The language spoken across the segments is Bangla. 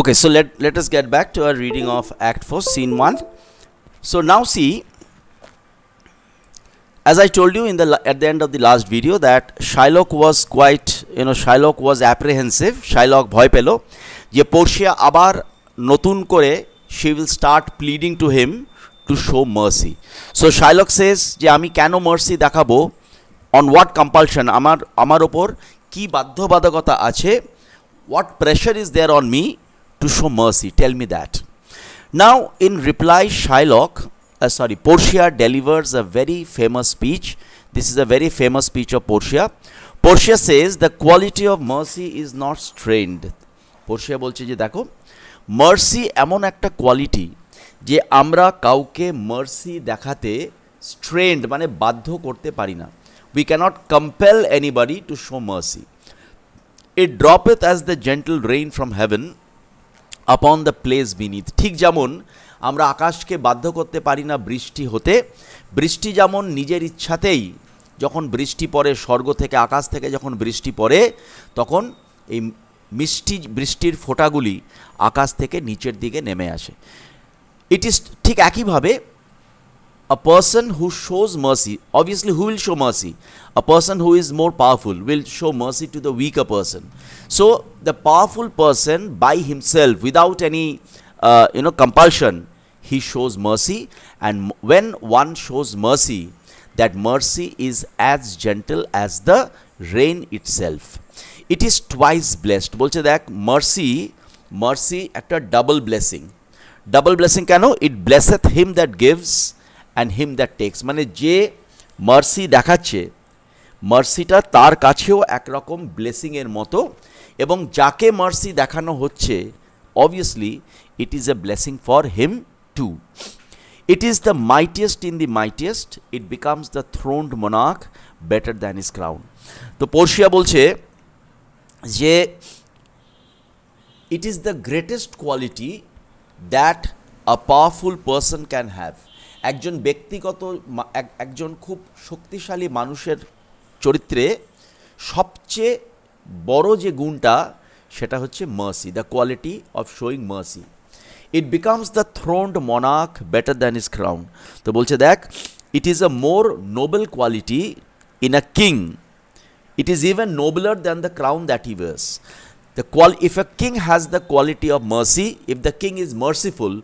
Okay, so let, let us get back to our reading of Act 4, Scene 1. So now see, as I told you in the at the end of the last video that Shylock was quite, you know, Shylock was apprehensive, Shylock ভয় pelo যে Portia abar notun kore she will start pleading to him to show mercy. So Shylock says je ami কেন mercy দেখাবো on what compulsion amar আমার ওপর কি বাধ্যবাধকতা ache what pressure is there on me to show mercy. Tell me that. Now, in reply, Shylock, uh, sorry, Portia delivers a very famous speech. This is a very famous speech of Portia. Portia says, The quality of mercy is not strained. Portia বলছে যে দেখো মার্সি এমন একটা কোয়ালিটি যে আমরা কাউকে মার্সি দেখাতে স্ট্রেন্ড মানে বাধ্য করতে পারি না we cannot compel anybody to show mercy it droppeth as the gentle rain from heaven upon the place beneath ঠিক যেমন আমরা আকাশকে বাধ্য করতে পারি না বৃষ্টি হতে বৃষ্টি যেমন নিজের ইচ্ছাতেই যখন বৃষ্টি পড়ে স্বর্গ থেকে আকাশ থেকে যখন বৃষ্টি পড়ে তখন এই মিষ্টি বৃষ্টির ফোঁটাগুলি আকাশ থেকে নিচের দিকে নেমে আসে ইট ইস ঠিক একইভাবে a person who shows mercy, obviously, who will show mercy? A person who is more powerful will show mercy to the weaker person. So, the powerful person by himself, without any, uh, you know, compulsion, he shows mercy. And when one shows mercy, that mercy is as gentle as the rain itself. It is twice blessed. বলছে দেখ mercy, mercy একটা double blessing. Double blessing কেন? It blesseth him that gives and him that takes মানে যে মার্সি দেখাচ্ছে মার্সিটা তার কাছেও একরকম ব্লেসিংয়ের মতো এবং যাকে মার্সি দেখানো হচ্ছে obviously it is a blessing for him too it is the mightiest in the mightiest it becomes the throned মোনাক বেটার দ্যান his ক্রাউন তো পর্শিয়া বলছে যে it is the greatest quality that a powerful person can have একজন ব্যক্তিগত একজন খুব শক্তিশালী মানুষের চরিত্রে সবচেয়ে বড় যে গুণটা সেটা হচ্ছে mercy the quality of showing mercy it becomes the throned মনাক বেটার দ্যান ইজ ক্রাউন তো বলছে দেখ it is a more noble quality in a king it is even nobler than the crown that he wears the The if if a has has the of mercy if the king is is merciful,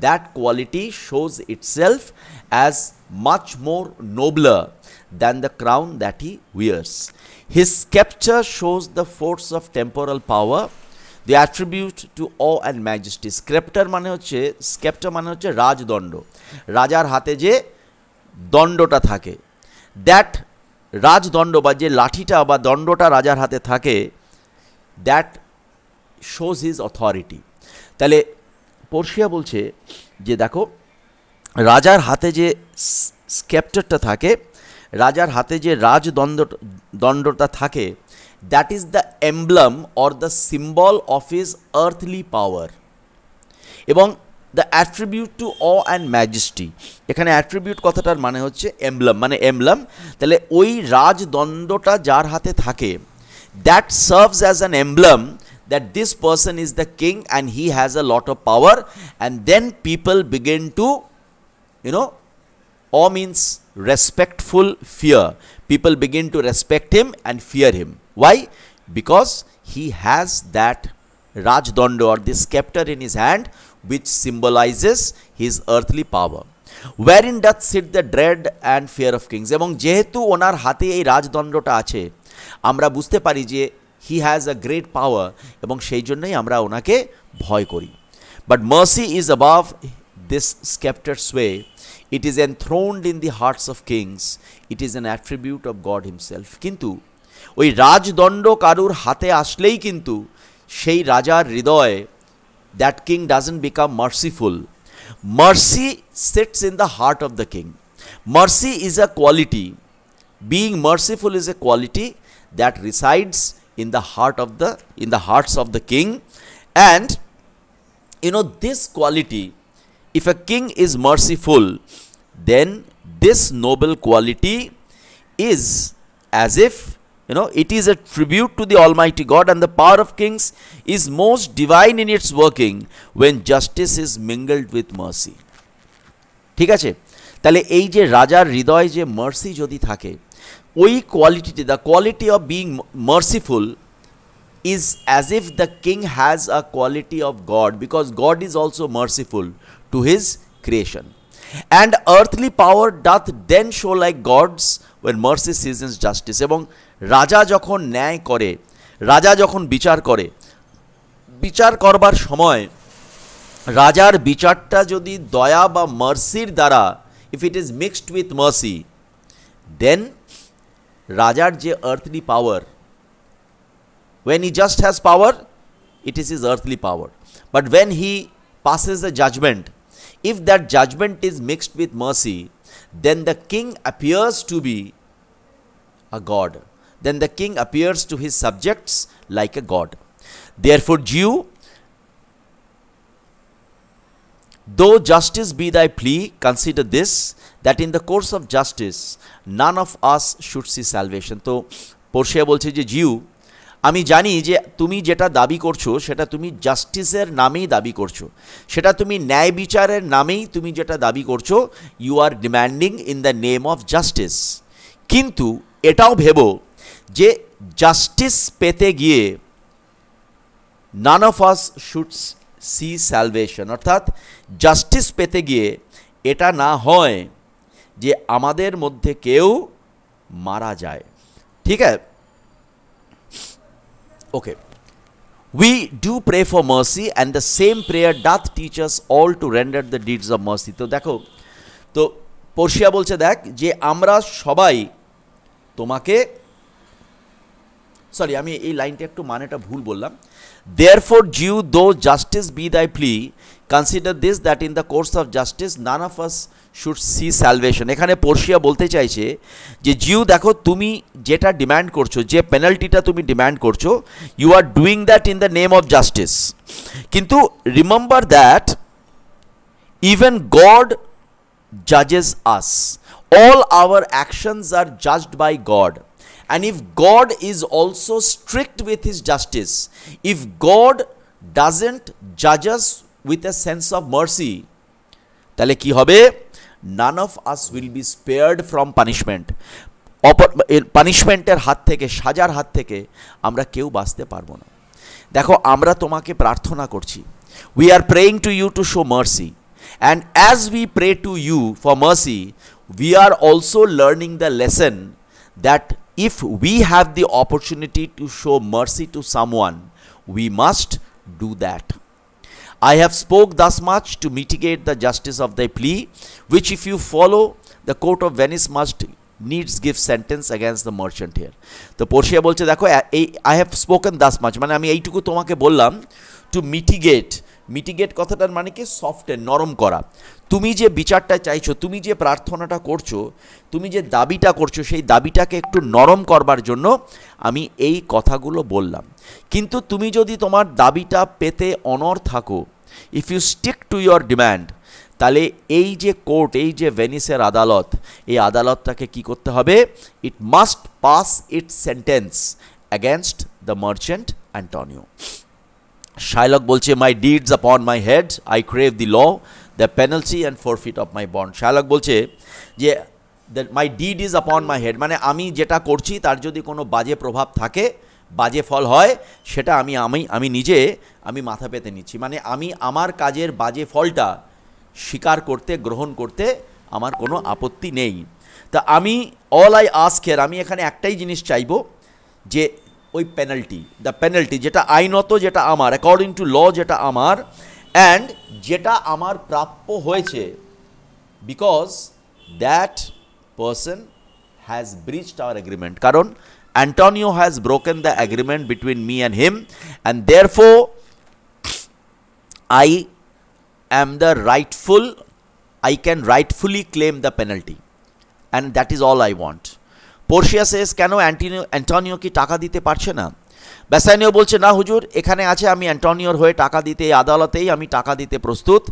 that quality shows itself as much more nobler than the crown that he wears. His sceptre shows the force of temporal power. The attribute to awe and majesty. Scepter মানে হচ্ছে scepter মানে হচ্ছে রাজদণ্ড রাজার হাতে যে দণ্ডটা থাকে দ্যাট রাজদণ্ড বা যে লাঠিটা বা দণ্ডটা রাজার হাতে থাকে that shows his authority তাহলে পর্ষিয়া বলছে যে দেখো রাজার হাতে যে স্ক্যাপ্টারটা থাকে রাজার হাতে যে রাজদণ্ড দণ্ডটা থাকে that is the emblem or the symbol of his earthly power এবং the attribute to awe and majesty এখানে অ্যাট্রিবিউট কথাটার মানে হচ্ছে এমব্লাম মানে এমব্লাম তাহলে ওই রাজদণ্ডটা যার হাতে থাকে that serves as an emblem that this person is the king and he has a lot of power and then people begin to you know awe means respectful fear people begin to respect him and fear him why because he has that rajdanda or this scepter in his hand which symbolizes his earthly power wherein doth sit the dread and fear of kings এবং onar ওনার ei এই ta ache. Amra বুঝতে pari je. He has a great power এবং সেই জন্যই আমরা ওনাকে ভয় করি but mercy is above this sceptre sway it is enthroned in the hearts of kings it is an attribute of God himself কিন্তু ওই রাজদণ্ড কারুর হাতে আসলেই কিন্তু সেই রাজার হৃদয়ে that king doesn't become merciful mercy sets in the heart of the king mercy is a quality being merciful is a quality that resides in the heart of the in the hearts of the king and you know this quality if a king is merciful then this noble quality is as if you know it is a tribute to the almighty god and the power of kings is most divine in its working when justice is mingled with mercy ঠিক আছে তাহলে এই যে রাজার হৃদয় যে মার্সি যদি থাকে ওই কোয়ালিটিতে the quality of being merciful is as if the king has a quality of God because God is also merciful to his creation and earthly power doth then show like God's when mercy seasons justice এবং রাজা যখন ন্যায় করে রাজা যখন বিচার করে বিচার করবার সময় রাজার বিচারটা যদি দয়া বা মার্সির দ্বারা if it is mixed with mercy then Rajar J earthly power. When he just has power, it is his earthly power. But when he passes a judgment, if that judgment is mixed with mercy, then the king appears to be a god. Then the king appears to his subjects like a god. Therefore, Jew Though justice be thy plea, consider this that in the course of justice none of us should see salvation. তো পরশিয়া বলছে যে জিউ আমি জানি যে তুমি যেটা দাবি করছো সেটা তুমি জাস্টিসের নামেই দাবি করছো সেটা তুমি ন্যায় বিচারের নামেই তুমি যেটা দাবি করছো you are demanding in the name of justice কিন্তু এটাও ভেবো যে জাস্টিস পেতে গিয়ে none of us should see salvation অর্থাৎ জাস্টিস পেতে গিয়ে এটা না হয় যে আমাদের মধ্যে কেউ মারা যায় ঠিক আছে okay we do pray for mercy and the same prayer doth teach us all to render the deeds of mercy তো দেখো তো পর্ষিয়া বলছে দেখ যে আমরা সবাই তোমাকে সরি আমি এই লাইনটা একটু মানেটা ভুল বললাম দেয়ার ফর জিউ দো জাস্টিস বি দাই প্লি consider this that in the course of justice naan of us should see salvation এখানে পর্শিয়া বলতে চাইছে যে জিউ দেখো তুমি যেটা ডিম্যান্ড করছো যে পেনাল্টিটা তুমি ডিম্যান্ড করছো you are doing that in the name of justice কিন্তু রিমেম্বার দ্যাট ইভেন গড জাজেস us all our actions are judged by God And if God is also strict with his justice, if God doesn't judge us with a sense of mercy, তাহলে কি হবে none of us will be spared from punishment পানিশমেন্টের হাত থেকে সাজার হাত থেকে আমরা কেউ বাঁচতে পারবো না দেখো আমরা তোমাকে প্রার্থনা করছি we are praying to you to show mercy and as we pray to you for mercy we are also learning the lesson that if we have the opportunity to show mercy to someone, we must do that. I have spoke thus much to mitigate the justice of the plea, which if you follow, the court of Venice must needs give sentence against the merchant here তো পড়শিয়া বলছে দেখো i have spoken spoken thus much মানে আমি এইটুকু তোমাকে বললাম to mitigate মিটিগেট কথাটার মানে কি সফটের নরম করা তুমি যে বিচারটা চাইছো তুমি যে প্রার্থনাটা করছো তুমি যে দাবিটা করছো সেই দাবিটাকে একটু নরম করবার জন্য আমি এই কথাগুলো বললাম কিন্তু তুমি যদি তোমার দাবিটা পেতে অনর থাকো if you stick to your demand তাহলে এই যে কোর্ট এই যে ভেনিসের আদালত এই আদালতটাকে কি করতে হবে it must pass its sentence against the merchant Antonio Shylock বলছে my deeds upon my head I crave the law the penalty and fit of my bond Shylock বলছে যে দ্যাট মাই ডিড ইজ আপন মাই হেড মানে আমি যেটা করছি তার যদি কোনো বাজে প্রভাব থাকে বাজে ফল হয় সেটা আমি আমি আমি নিজে আমি মাথা পেতে নিচ্ছি মানে আমি আমার কাজের বাজে ফলটা স্বীকার করতে গ্রহণ করতে আমার কোনো আপত্তি নেই তা আমি অল আই আস্কের আমি এখানে একটাই জিনিস চাইব যে ওই পেনাল্টি দ্য পেনাল্টি যেটা আইনত যেটা আমার অ্যাকর্ডিং টু ল যেটা আমার অ্যান্ড যেটা আমার প্রাপ্য হয়েছে because that person has breached our agreement কারণ Antonio has broken the agreement between me and him and therefore I am the rightful I can rightfully claim the penalty and that is all I want Portia says কেন অ্যান্টিনিও অ্যান্টনিওকে টাকা দিতে পারছে না ব্যাসানিও বলছে না হুজুর এখানে আছে আমি অ্যান্টনিওর হয়ে টাকা দিতে আদালতেই আমি টাকা দিতে প্রস্তুত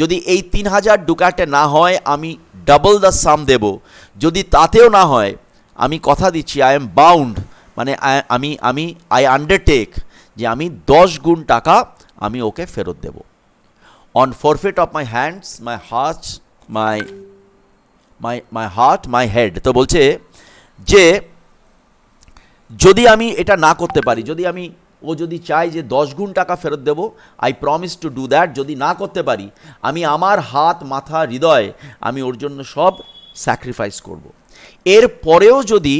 যদি এই তিন হাজার ডুকাটে না হয় আমি ডাবল দ্য সাম দেব যদি তাতেও না হয় আমি কথা দিচ্ছি আই এম বাউন্ড মানে আমি আমি আই আন্ডারটেক যে আমি দশ গুণ টাকা আমি ওকে ফেরত দেব on forfeit of my hands my heart my my my heart my head তো বলছে যে যদি আমি এটা না করতে পারি যদি আমি ও যদি চায় যে দশ গুণ টাকা ফেরত দেব I promise to do that যদি না করতে পারি আমি আমার হাত মাথা হৃদয় আমি ওর জন্য সব স্যাক্রিফাইস করব। এর পরেও যদি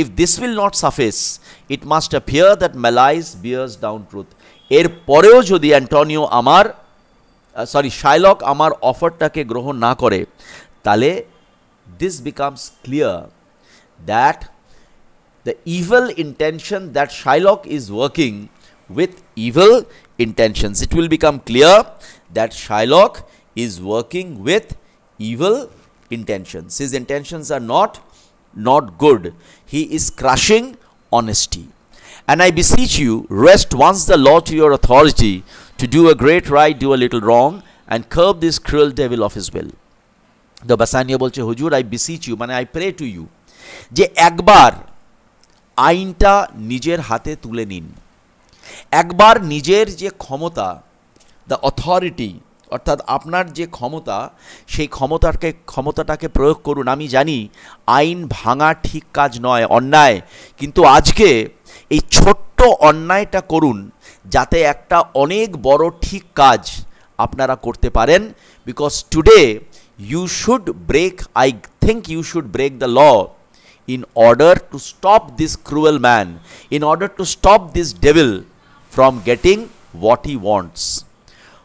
if this will not suffice it must appear that malice bears down truth এর পরেও যদি অ্যান্টনিও আমার সরি শাইলক আমার অফারটাকে গ্রহণ না করে তাহলে this becomes clear that the evil intention that Shylock is working with evil intentions. It will become clear that Shylock is working with evil intentions. His intentions are not not good. He is crushing honesty. And I beseech you, rest once the law to your authority, to do a great right, do a little wrong, and curb this cruel devil of his will. The Basanya bolche, Hujur, I beseech you, man, I pray to you. যে একবার আইনটা নিজের হাতে তুলে নিন একবার নিজের যে ক্ষমতা দ্য অথরিটি অর্থাৎ আপনার যে ক্ষমতা সেই ক্ষমতাকে ক্ষমতাটাকে প্রয়োগ করুন আমি জানি আইন ভাঙা ঠিক কাজ নয় অন্যায় কিন্তু আজকে এই ছোট্ট অন্যায়টা করুন যাতে একটা অনেক বড় ঠিক কাজ আপনারা করতে পারেন because today you should break I think you should break the law in order to stop this cruel man, in order to stop this devil from getting what he wants.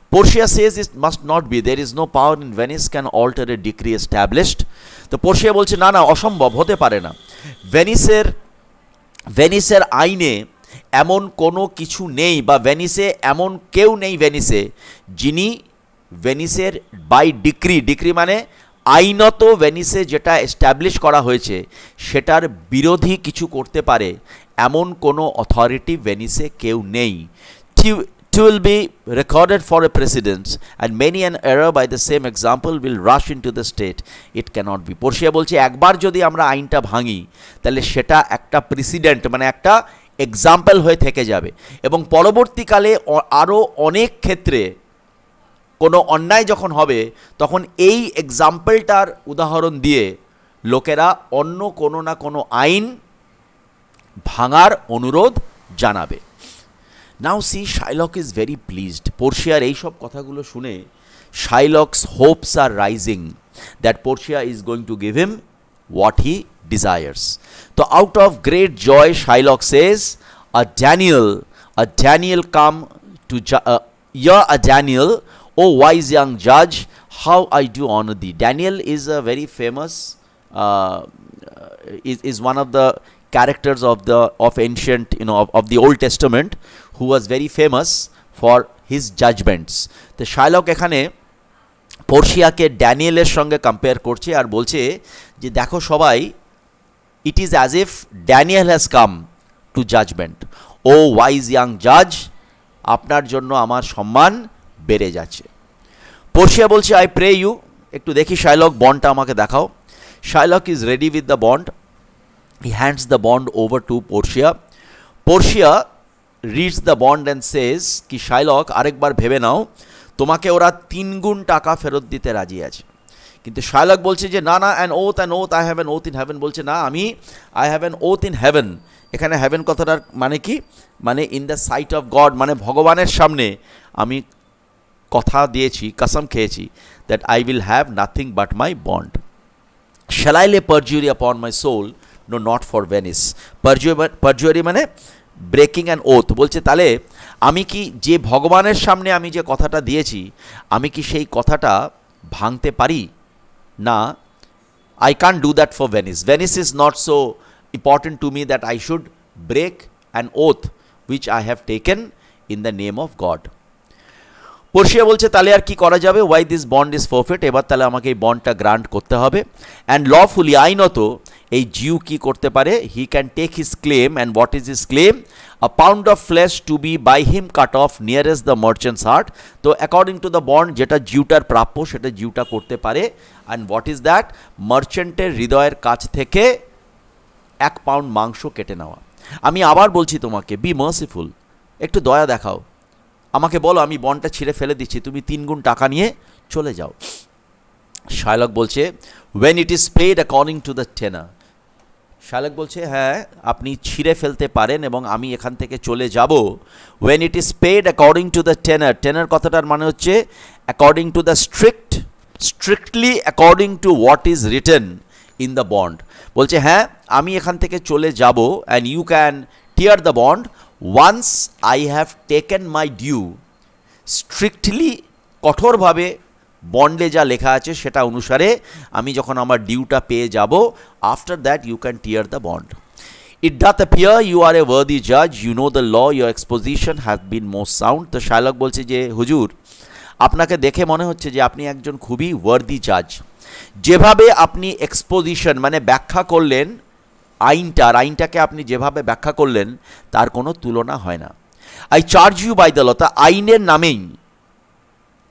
Portia says it must not be. There is no power in Venice can alter a decree established. The Portia তো পোর্শিয়া বলছে না না অসম্ভব হতে পারে না ভেনিসের ভেনিসের আইনে এমন কোনো কিছু নেই বা ভেনিসে এমন কেউ নেই ভেনিসে যিনি ভেনিসের by decree decree মানে আইনত ভেনিসে যেটা এস্টাবলিশ করা হয়েছে সেটার বিরোধী কিছু করতে পারে এমন কোনো অথরিটি ভেনিসে কেউ নেই will be recorded for a precedents and many many এর by the same example will rush into the state it cannot be পড়শিয়া বলছে একবার যদি আমরা আইনটা ভাঙি তাহলে সেটা একটা প্রেসিডেন্ট মানে একটা এক্সাম্পল হয়ে থেকে যাবে এবং পরবর্তীকালে আরও অনেক ক্ষেত্রে কোনো অন্যায় যখন হবে তখন এই এক্সাম্পলটার উদাহরণ দিয়ে লোকেরা অন্য কোনো না কোনো আইন ভাঙার অনুরোধ জানাবে now see Shylock is very pleased পর্শিয়ার এইসব কথাগুলো শুনে Shylock's hopes are rising that Portia is going to give him what he desires তো out of great joy Shylock's says a Daniel a Daniel come to uh, a a O wise young judge, how I do honor thee. Daniel is a very famous, uh, is, is one of the characters of the of ancient, you know, of, of the Old Testament, who was very famous for his judgments. The Shylock ekhane, Porsia ke Daniel er shonge compare korche ar bolche, je dekho shobai, it is as if Daniel has come to judgment. O wise young judge, আপনার জন্য আমার সম্মান বেড়ে যাচ্ছে পর্ষিয়া বলছে আই প্রে ইউ একটু দেখি শাইলক বন্ডটা আমাকে দেখাও Shylock is ready with the bond he hands the bond over to Portia Portia reads the bond and says কি শাইলক আরেকবার ভেবে নাও তোমাকে ওরা তিনগুণ টাকা ফেরত দিতে রাজি আছে কিন্তু শায়লাক বলছে যে না না an oath and oath I have an oath in heaven বলছে না আমি I have an oath in heaven এখানে হ্যাভেন কথাটার মানে কি মানে in the sight of God মানে ভগবানের সামনে আমি কথা দিয়েছি কসম খেয়েছি that I will have nothing but my bond shall I lay perjury upon my soul no not for Venice perjury মানে ব্রেকিং অ্যান্ড ওথ বলছে তাহলে আমি কি যে ভগবানের সামনে আমি যে কথাটা দিয়েছি আমি কি সেই কথাটা ভাঙতে পারি না I can't do that for Venice. Venice is not so important to me that I should break an oath which I have taken in the name of God. পড়শিয়া বলছে তাহলে আর কি করা যাবে why this bond is forfeit এবার তাহলে আমাকে এই বন্ডটা গ্রান্ট করতে হবে অ্যান্ড লফুলি আইনত এই জিউ কি করতে পারে he can take his claim and what is his claim a pound of flesh to be by him cut off nearest the merchant's heart তো অ্যাকর্ডিং টু দ্য বন্ড যেটা জিউটার প্রাপ্য সেটা জিউটা করতে পারে অ্যান্ড হোয়াট ইজ দ্যাট মার্চেন্টের হৃদয়ের কাছ থেকে এক পাউন্ড মাংস কেটে নেওয়া আমি আবার বলছি তোমাকে বি মার্সিফুল একটু দয়া দেখাও আমাকে বলো আমি বনটা ছিঁড়ে ফেলে দিচ্ছি তুমি তিন গুণ টাকা নিয়ে চলে যাও শায়লক বলছে when it is paid according to the tenor Shylock বলছে হ্যাঁ আপনি ছিঁড়ে ফেলতে পারেন এবং আমি এখান থেকে চলে যাব when it is paid according to the tenor tenor কথাটার মানে হচ্ছে according to the strict strictly according to what is written in the bond বলছে হ্যাঁ আমি এখান থেকে চলে যাব and you can tear the bond once I have taken my due strictly কঠোরভাবে বন্ডে যা লেখা আছে সেটা অনুসারে আমি যখন আমার ডিউটা পেয়ে যাব after that you can tear the bond It doth you are a a worthy জাজ you know the law your exposition have been most sound তো শায়লক বলছে যে হুজুর আপনাকে দেখে মনে হচ্ছে যে আপনি একজন খুবই ওয়ার্দি জাজ যেভাবে আপনি এক্সপোজিশন মানে ব্যাখ্যা করলেন আইনটা আর আইনটাকে আপনি যেভাবে ব্যাখ্যা করলেন তার কোনো তুলনা হয় না I charge you by the লতা আইনের নামেই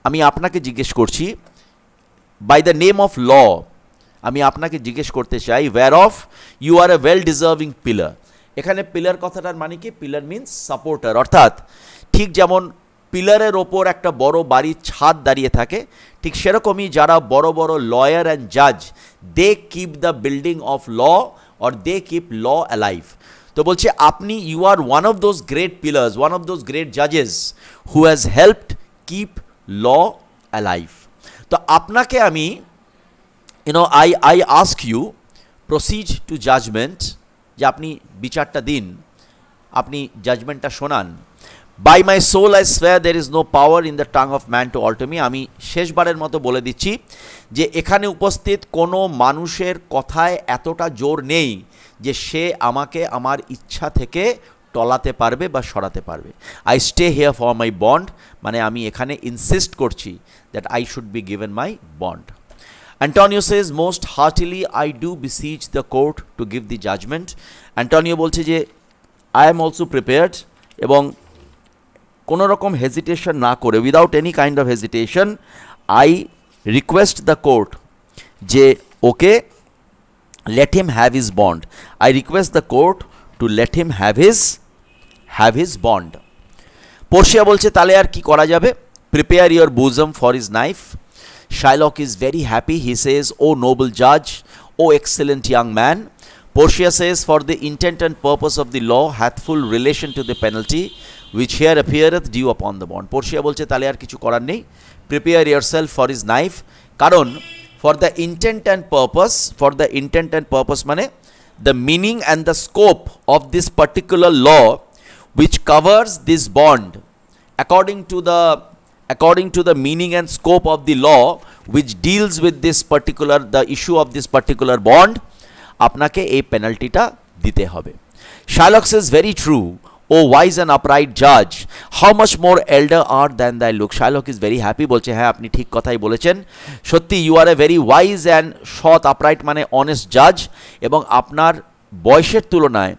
আমি আপনাকে জিজ্ঞেস করছি by the name of law আমি আপনাকে জিজ্ঞেস করতে চাই whereof you are a well deserving pillar এখানে পিলার কথাটার মানে কি পিলার মিনস সাপোর্টার অর্থাৎ ঠিক যেমন পিলারের ওপর একটা বড় বাড়ির ছাদ দাঁড়িয়ে থাকে ঠিক সেরকমই যারা বড় বড় লয়ার অ্যান্ড জাজ they keep the building of law or they keep law alive তো বলছে আপনি you are one of those great pillars one of those great জাজেস who has helped keep law alive তো আপনাকে আমি you know I I ask you proceed to judgement যে আপনি বিচারটা দিন আপনি জাজমেন্টটা শোনান by my soul I swear there is no power in the tongue of man to অল্টমি আমি শেষবারের মতো বলে দিচ্ছি যে এখানে উপস্থিত কোনো মানুষের কথায় এতটা জোর নেই যে সে আমাকে আমার ইচ্ছা থেকে টলাতে পারবে বা সরাতে পারবে I stay here for my bond মানে আমি এখানে ইনসিস্ট করছি that I should be given my bond Antonio says most heartily I do beseech the court to give the judgement Antonio বলছে যে আই এম অলসো প্রিপেয়ার্ড এবং কোনো রকম হেজিটেশন না করে without any kind of hesitation I request the court যে okay let him have his bond i request the court to let him have his have his bond Portia বলছে তাহলে আর কি করা যাবে prepare your bosom for his knife Shylock is very happy he says O noble জাজ O excellent young man Portia says, For the intent and purpose of the law hath full relation to the penalty, which here appeareth due upon the bond. Portia bolche তাহলে আর কিছু করার নেই prepare yourself for for the intent and purpose, intent the purpose and the intent and purpose মানে the meaning and the scope of which covers this bond according to the according to the meaning and scope of the law which deals with this particular the issue of this particular bond আপনাকে এই পেনাল্টিটা দিতে হবে Shylock's is very true O wise and upright জাজ how much more elder are than the look Shylock is very happy বলছে হ্যাঁ আপনি ঠিক কথাই বলেছেন সত্যি you are a very wise and সৎ আপরাইট মানে অনেস্ট জাজ এবং আপনার বয়সের তুলনায়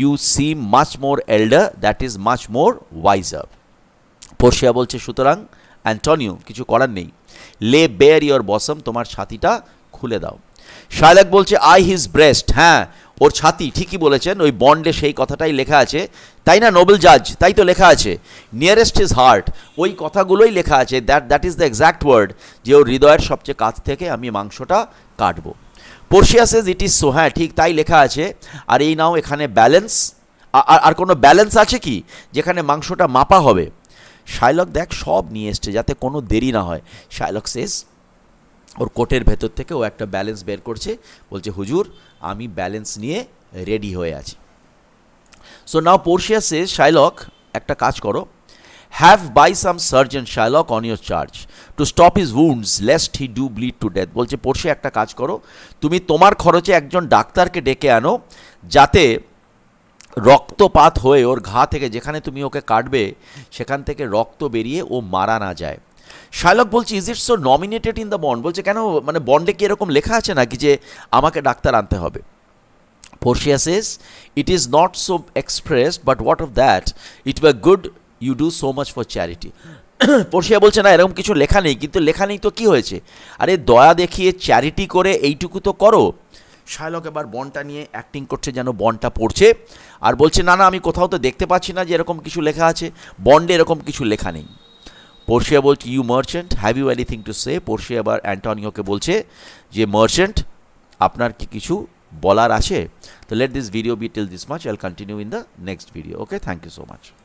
you see much more elder that is much more wiser Portia বলছে সুতরাং অ্যান্টনিও কিছু করার নেই লে বেয়ার ইয়োর বসম তোমার ছাতিটা খুলে দাও শায়লাক বলছে আই হিজ ব্রেস্ট হ্যাঁ ওর ছাতি ঠিকই বলেছেন ওই বন্ডে সেই কথাটাই লেখা আছে তাই না নোবেল জাজ তাই তো লেখা আছে নিয়ারেস্ট ইজ হার্ট ওই কথাগুলোই লেখা আছে that that is the exact word যে ওর হৃদয়ের সবচেয়ে কাছ থেকে আমি মাংসটা Portia says it is so হ্যাঁ ঠিক তাই লেখা আছে আর এই নাও এখানে ব্যালেন্স আর আর কোনো ব্যালেন্স আছে কি যেখানে মাংসটা মাপা হবে শাইলক দেখ সব নিয়ে এসছে যাতে কোনো দেরি না হয় শাইলক সেজ ওর কোটের ভেতর থেকে ও একটা ব্যালেন্স বের করছে বলছে হুজুর আমি ব্যালেন্স নিয়ে রেডি হয়ে আছি সো নাও পোর্শিয়াসে শাইলক একটা কাজ করো have by some surgeon Shylock on your charge to stop his wounds lest he do bleed to death বলছে পোর্শিয়া একটা কাজ করো তুমি তোমার খরচে একজন ডাক্তারকে ডেকে আনো যাতে রক্তপাত হয়ে ওর ঘা থেকে যেখানে তুমি ওকে কাটবে সেখান থেকে রক্ত বেরিয়ে ও মারা না যায় শাইলক বলছে is it so nominated in the bond বলছে কেন মানে বন্ডে কি এরকম লেখা আছে নাকি যে আমাকে ডাক্তার আনতে হবে Portia says, it is not so express but what of that it were good you do so much for charity Portia বলছে না এরকম কিছু লেখা নেই কিন্তু লেখা নেই তো কী হয়েছে আরে দয়া দেখিয়ে চ্যারিটি করে এইটুকু তো করো শাইলক এবার বনটা নিয়ে অ্যাক্টিং করছে যেন বনটা পড়ছে আর বলছে না না আমি কোথাও তো দেখতে পাচ্ছি না যে এরকম কিছু লেখা আছে বন্ডে এরকম কিছু লেখা নেই পর্শিয়া বলছে you merchant have you anything to say Portia আবার অ্যান্টনিওকে বলছে যে মার্চেন্ট আপনার কি কিছু বলার আছে তো let this video be till this much I'll continue in the next video okay thank you so much